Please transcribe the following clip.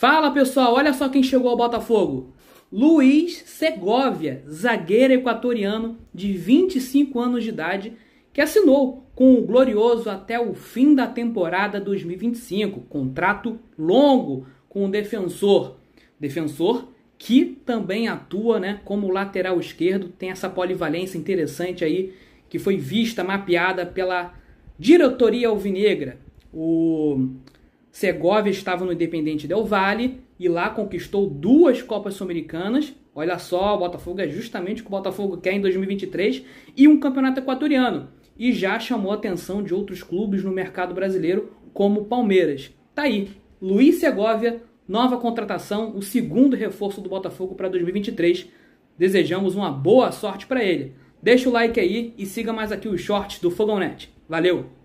Fala pessoal, olha só quem chegou ao Botafogo. Luiz Segovia, zagueiro equatoriano de 25 anos de idade, que assinou com o Glorioso até o fim da temporada 2025, contrato longo com o defensor. Defensor que também atua, né, como lateral esquerdo, tem essa polivalência interessante aí que foi vista, mapeada pela diretoria alvinegra. O Segovia estava no Independente Del Valle e lá conquistou duas Copas Sul-Americanas. Olha só, o Botafogo é justamente o que o Botafogo quer em 2023 e um campeonato equatoriano. E já chamou a atenção de outros clubes no mercado brasileiro, como o Palmeiras. Tá aí, Luiz Segovia, nova contratação, o segundo reforço do Botafogo para 2023. Desejamos uma boa sorte para ele. Deixa o like aí e siga mais aqui os shorts do Fogão Net. Valeu!